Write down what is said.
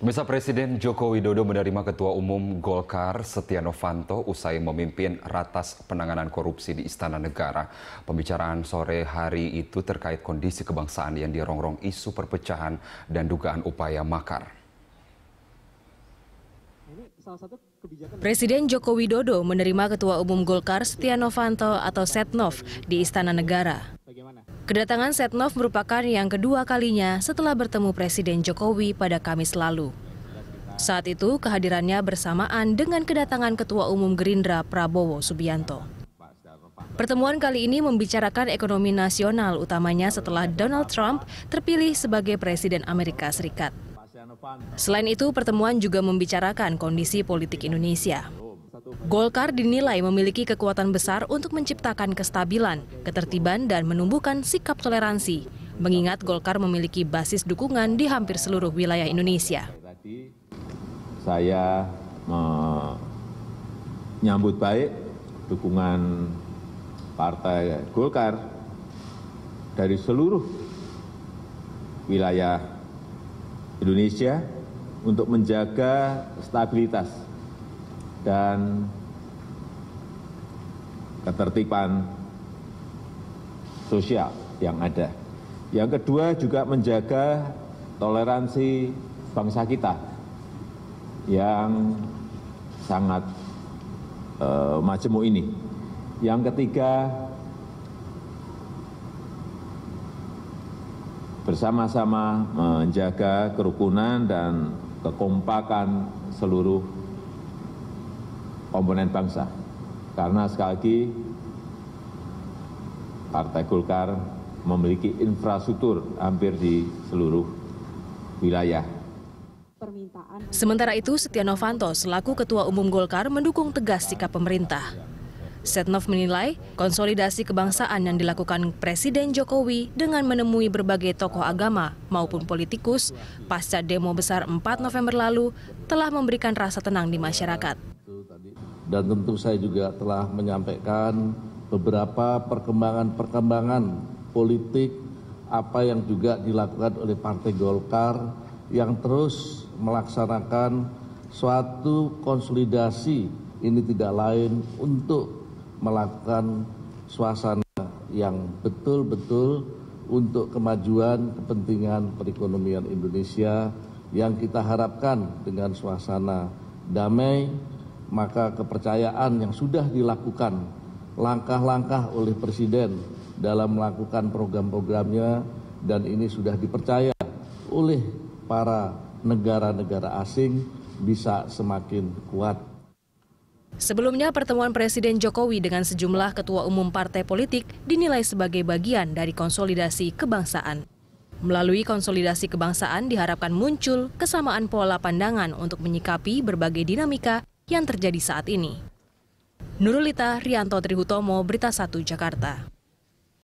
Pemirsa Presiden Joko Widodo menerima Ketua Umum Golkar Setia Novanto usai memimpin ratas penanganan korupsi di Istana Negara. Pembicaraan sore hari itu terkait kondisi kebangsaan yang dirongrong isu perpecahan dan dugaan upaya makar. Presiden Joko Widodo menerima Ketua Umum Golkar Setia Novanto atau Setnov di Istana Negara. Kedatangan Setnov merupakan yang kedua kalinya setelah bertemu Presiden Jokowi pada Kamis lalu. Saat itu kehadirannya bersamaan dengan kedatangan Ketua Umum Gerindra Prabowo Subianto. Pertemuan kali ini membicarakan ekonomi nasional utamanya setelah Donald Trump terpilih sebagai Presiden Amerika Serikat. Selain itu, pertemuan juga membicarakan kondisi politik Indonesia. Golkar dinilai memiliki kekuatan besar untuk menciptakan kestabilan, ketertiban, dan menumbuhkan sikap toleransi, mengingat Golkar memiliki basis dukungan di hampir seluruh wilayah Indonesia. saya menyambut baik dukungan Partai Golkar dari seluruh wilayah Indonesia untuk menjaga stabilitas dan ketertiban sosial yang ada. Yang kedua juga menjaga toleransi bangsa kita yang sangat e, majemuk ini. Yang ketiga bersama-sama menjaga kerukunan dan kekompakan seluruh komponen bangsa. Karena sekali lagi Partai Golkar memiliki infrastruktur hampir di seluruh wilayah. Sementara itu, Setia Novanto selaku Ketua Umum Golkar mendukung tegas sikap pemerintah. Setnov menilai konsolidasi kebangsaan yang dilakukan Presiden Jokowi dengan menemui berbagai tokoh agama maupun politikus pasca demo besar 4 November lalu telah memberikan rasa tenang di masyarakat dan tentu saya juga telah menyampaikan beberapa perkembangan-perkembangan politik apa yang juga dilakukan oleh Partai Golkar yang terus melaksanakan suatu konsolidasi ini tidak lain untuk melakukan suasana yang betul-betul untuk kemajuan kepentingan perekonomian Indonesia yang kita harapkan dengan suasana damai, maka kepercayaan yang sudah dilakukan langkah-langkah oleh Presiden dalam melakukan program-programnya dan ini sudah dipercaya oleh para negara-negara asing bisa semakin kuat. Sebelumnya, pertemuan Presiden Jokowi dengan sejumlah ketua umum partai politik dinilai sebagai bagian dari konsolidasi kebangsaan. Melalui konsolidasi kebangsaan diharapkan muncul kesamaan pola pandangan untuk menyikapi berbagai dinamika yang terjadi saat ini. Nurulita Rianto Trihutomo, Berita 1 Jakarta.